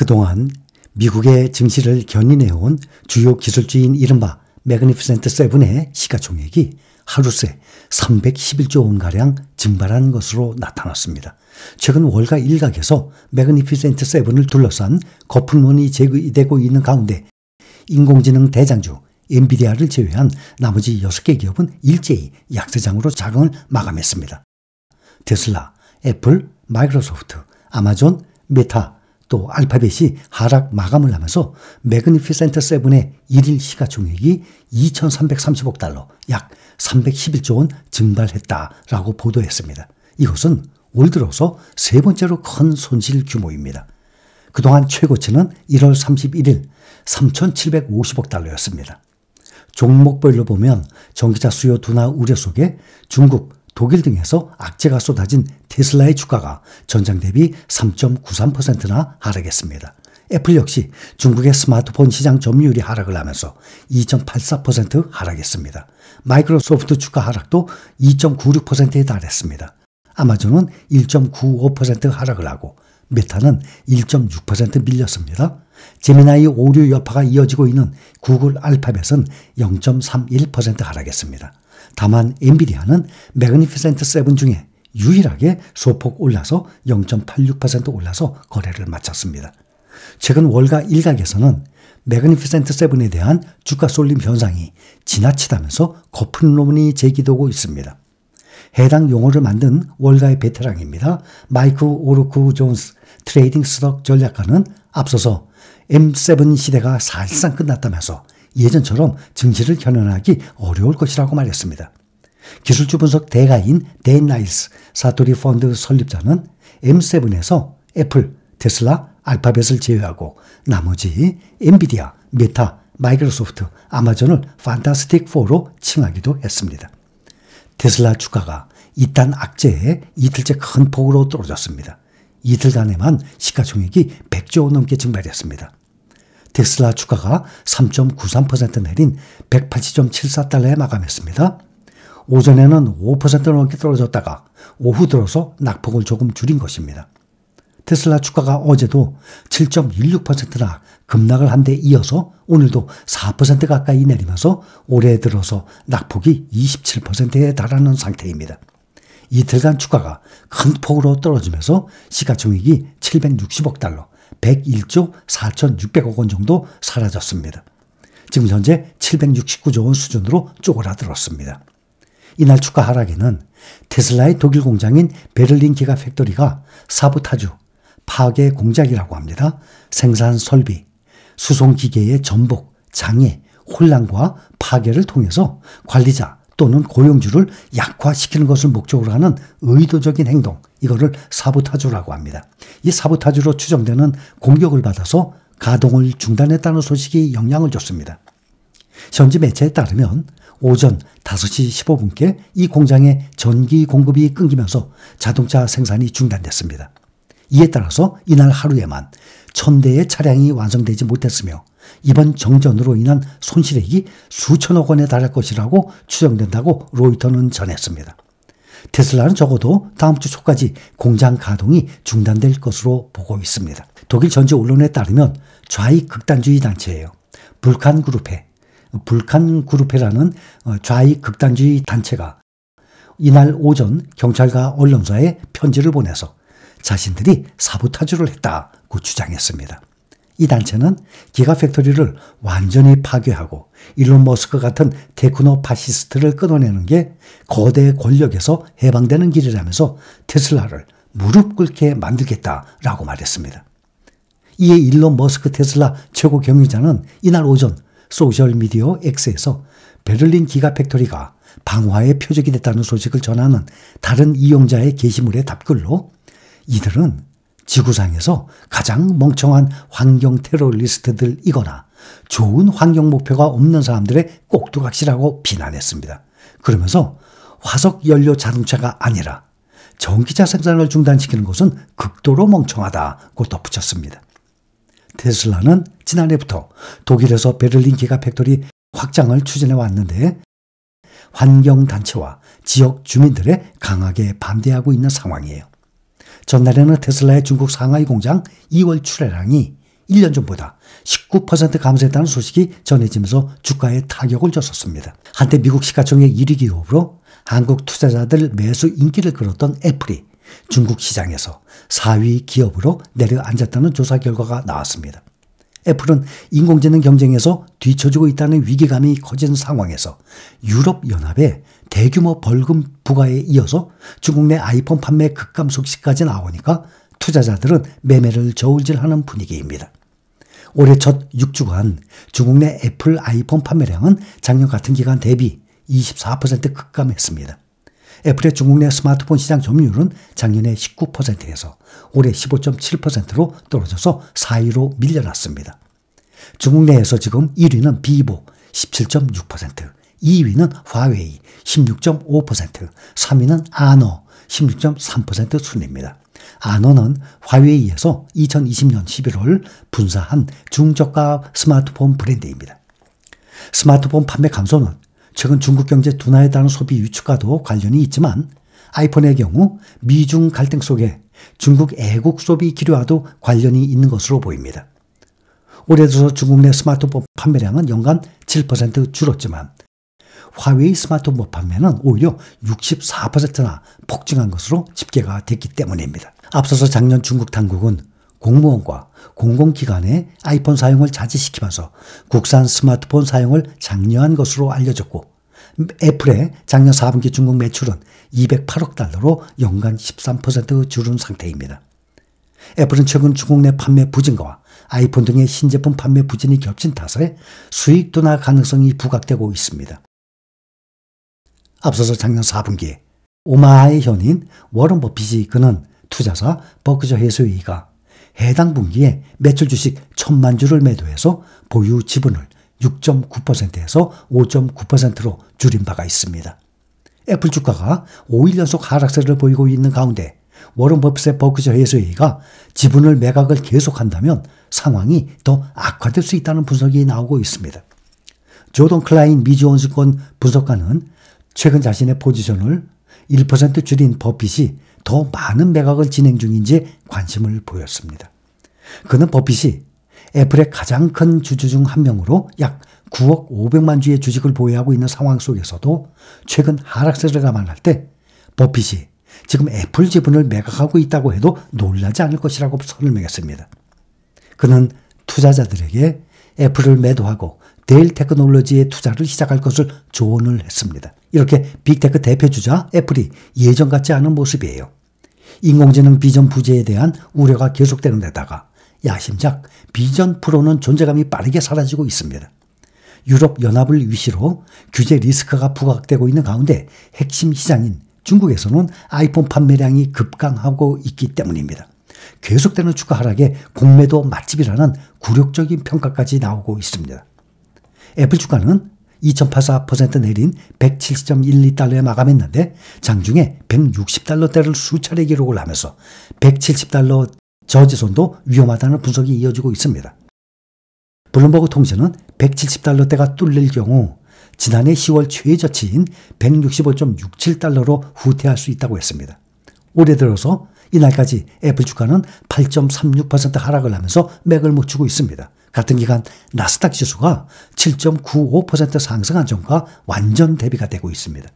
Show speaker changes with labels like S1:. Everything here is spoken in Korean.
S1: 그동안 미국의 증시를 견인해온 주요 기술주인 이른바 매그니피센트 세븐의 시가총액이 하루 새 311조 원가량 증발한 것으로 나타났습니다. 최근 월가 일각에서 매그니피센트 세븐을 둘러싼 거품론이 제기되고 있는 가운데 인공지능 대장주 엔비디아를 제외한 나머지 6개 기업은 일제히 약세장으로 자금을 마감했습니다. 테슬라, 애플, 마이크로소프트, 아마존, 메타, 또 알파벳이 하락 마감을 하면서 매그니피센트 세븐의 1일 시가 총액이 2,330억 달러, 약 311조 원 증발했다라고 보도했습니다. 이것은 올 들어서 세 번째로 큰 손실 규모입니다. 그동안 최고치는 1월 31일 3,750억 달러였습니다. 종목별로 보면 전기차 수요 둔화 우려 속에 중국, 독일 등에서 악재가 쏟아진 테슬라의 주가가 전장 대비 3.93%나 하락했습니다. 애플 역시 중국의 스마트폰 시장 점유율이 하락을 하면서 2.84% 하락했습니다. 마이크로소프트 주가 하락도 2.96%에 달했습니다. 아마존은 1.95% 하락을 하고 메타는 1.6% 밀렸습니다. 제미나이 오류 여파가 이어지고 있는 구글 알파벳은 0.31% 하락했습니다. 다만 엔비디아는 매그니피센트 세븐 중에 유일하게 소폭 올라서 0.86% 올라서 거래를 마쳤습니다. 최근 월가 일각에서는 매그니피센트 세븐에 대한 주가 쏠림 현상이 지나치다면서 거품 논문이 제기되고 있습니다. 해당 용어를 만든 월가의 베테랑입니다. 마이크 오르크 존스 트레이딩 스톡 전략가는 앞서서 M7 시대가 사실상 끝났다면서 예전처럼 증시를 현안하기 어려울 것이라고 말했습니다. 기술주 분석 대가인 데인 나이스 사토리 펀드 설립자는 M7에서 애플, 테슬라, 알파벳을 제외하고 나머지 엔비디아, 메타, 마이크로소프트, 아마존을 판타스틱4로 칭하기도 했습니다. 테슬라 주가가 이딴 악재에 이틀째 큰 폭으로 떨어졌습니다. 이틀간에만 시가총액이 100조 넘게 증발했습니다. 테슬라 주가가 3.93% 내린 180.74달러에 마감했습니다. 오전에는 5% 넘게 떨어졌다가 오후 들어서 낙폭을 조금 줄인 것입니다. 테슬라 주가가 어제도 7.16%나 급락을 한 데 이어서 오늘도 4% 가까이 내리면서 올해 들어서 낙폭이 27%에 달하는 상태입니다. 이틀간 주가가 큰 폭으로 떨어지면서 시가총액이 760억 달러, 101조 4,600억 원 정도 사라졌습니다. 지금 현재 769조 원 수준으로 쪼그라들었습니다. 이날 주가 하락에는 테슬라의 독일 공장인 베를린 기가 팩토리가 사부타주 파괴 공작이라고 합니다. 생산 설비, 수송 기계의 전복, 장애, 혼란과 파괴를 통해서 관리자 또는 고용주를 약화시키는 것을 목적으로 하는 의도적인 행동, 이거를 사부타주라고 합니다. 이사부타주로 추정되는 공격을 받아서 가동을 중단했다는 소식이 영향을 줬습니다. 현지 매체에 따르면 오전 5시 15분께 이 공장의 전기 공급이 끊기면서 자동차 생산이 중단됐습니다. 이에 따라서 이날 하루에만 천대의 차량이 완성되지 못했으며 이번 정전으로 인한 손실액이 수천억 원에 달할 것이라고 추정된다고 로이터는 전했습니다. 테슬라는 적어도 다음 주 초까지 공장 가동이 중단될 것으로 보고 있습니다. 독일 전체 언론에 따르면 좌익 극단주의 단체예요. 불칸 그룹회. 불칸 그룹회라는 어, 좌익 극단주의 단체가 이날 오전 경찰과 언론사에 편지를 보내서 자신들이 사부타주를 했다고 주장했습니다. 이 단체는 기가 팩토리를 완전히 파괴하고 일론 머스크 같은 테크노 파시스트를 끊어내는 게 거대 권력에서 해방되는 길이라면서 테슬라를 무릎 꿇게 만들겠다라고 말했습니다. 이에 일론 머스크 테슬라 최고 경영자는 이날 오전 소셜미디어 X에서 베를린 기가 팩토리가 방화의 표적이 됐다는 소식을 전하는 다른 이용자의 게시물의 답글로 이들은 지구상에서 가장 멍청한 환경 테러리스트들이거나 좋은 환경 목표가 없는 사람들의 꼭두각시라고 비난했습니다. 그러면서 화석 연료 자동차가 아니라 전기차 생산을 중단시키는 것은 극도로 멍청하다고 덧붙였습니다. 테슬라는 지난해부터 독일에서 베를린 기가 팩토리 확장을 추진해 왔는데 환경단체와 지역 주민들의 강하게 반대하고 있는 상황이에요. 전날에는 테슬라의 중국 상하이 공장 2월 출하량이 1년 전보다 19% 감소했다는 소식이 전해지면서 주가에 타격을 줬었습니다. 한때 미국 시가총액 1위 기업으로 한국 투자자들 매수 인기를 끌었던 애플이 중국 시장에서 4위 기업으로 내려앉았다는 조사 결과가 나왔습니다. 애플은 인공지능 경쟁에서 뒤처지고 있다는 위기감이 커진 상황에서 유럽연합에 대규모 벌금 부과에 이어서 중국 내 아이폰 판매 급감 소식까지 나오니까 투자자들은 매매를 저울질하는 분위기입니다. 올해 첫 6주간 중국 내 애플 아이폰 판매량은 작년 같은 기간 대비 24% 급감했습니다. 애플의 중국 내 스마트폰 시장 점유율은 작년에 19%에서 올해 15.7%로 떨어져서 4위로 밀려났습니다. 중국 내에서 지금 1위는 비보 17.6%, 2위는 화웨이 16.5%, 3위는 아노16.3% 순입니다. 아노는 화웨이에서 2020년 11월 분사한 중저가 스마트폰 브랜드입니다. 스마트폰 판매 감소는 최근 중국 경제 둔화에 따른 소비 유축과도 관련이 있지만 아이폰의 경우 미중 갈등 속에 중국 애국 소비 기류와도 관련이 있는 것으로 보입니다. 올해 들어 서 중국 내 스마트폰 판매량은 연간 7% 줄었지만 화웨이 스마트폰 판매는 오히려 64%나 폭증한 것으로 집계가 됐기 때문입니다. 앞서서 작년 중국 당국은 공무원과 공공기관의 아이폰 사용을 자제시키면서 국산 스마트폰 사용을 장려한 것으로 알려졌고 애플의 작년 4분기 중국 매출은 208억 달러로 연간 13% 줄은 상태입니다. 애플은 최근 중국 내 판매 부진과 아이폰 등의 신제품 판매 부진이 겹친 탓에 수익 도나 가능성이 부각되고 있습니다. 앞서서 작년 4분기에 오마하의 현인 워런 버핏이 이끄는 투자사 버크저 해소웨이가 해당 분기에 매출 주식 천만 주를 매도해서 보유 지분을 6.9%에서 5.9%로 줄인 바가 있습니다. 애플 주가가 5일 연속 하락세를 보이고 있는 가운데 워런 버핏의 버크저 해소웨이가 지분을 매각을 계속한다면 상황이 더 악화될 수 있다는 분석이 나오고 있습니다. 조던 클라인 미주원수권 분석가는 최근 자신의 포지션을 1% 줄인 버핏이 더 많은 매각을 진행 중인지 관심을 보였습니다. 그는 버핏이 애플의 가장 큰 주주 중 한 명으로 약 9억 500만 주의 주식을 보유하고 있는 상황 속에서도 최근 하락세를 감안할 때 버핏이 지금 애플 지분을 매각하고 있다고 해도 놀라지 않을 것이라고 선을 명했습니다 그는 투자자들에게 애플을 매도하고 데일 테크놀로지에 투자를 시작할 것을 조언을 했습니다. 이렇게 빅테크 대표주자 애플이 예전 같지 않은 모습이에요. 인공지능 비전 부재에 대한 우려가 계속되는 데다가 야심작 비전 프로는 존재감이 빠르게 사라지고 있습니다. 유럽연합을 위시로 규제 리스크가 부각되고 있는 가운데 핵심 시장인 중국에서는 아이폰 판매량이 급강하고 있기 때문입니다. 계속되는 주가 하락에 공매도 맛집이라는 굴욕적인 평가까지 나오고 있습니다. 애플 주가는 2.84% 내린 170.12달러에 마감했는데 장중에 160달러대를 수차례 기록을 하면서 170달러 저지선도 위험하다는 분석이 이어지고 있습니다. 블룸버그 통신은 170달러대가 뚫릴 경우 지난해 10월 최저치인 165.67달러로 후퇴할 수 있다고 했습니다. 올해 들어서 이날까지 애플 주가는 8.36% 하락을 하면서 맥을 못 추고 있습니다. 같은 기간 나스닥 지수가 7.95% 상승한 점과 완전 대비가 되고 있습니다.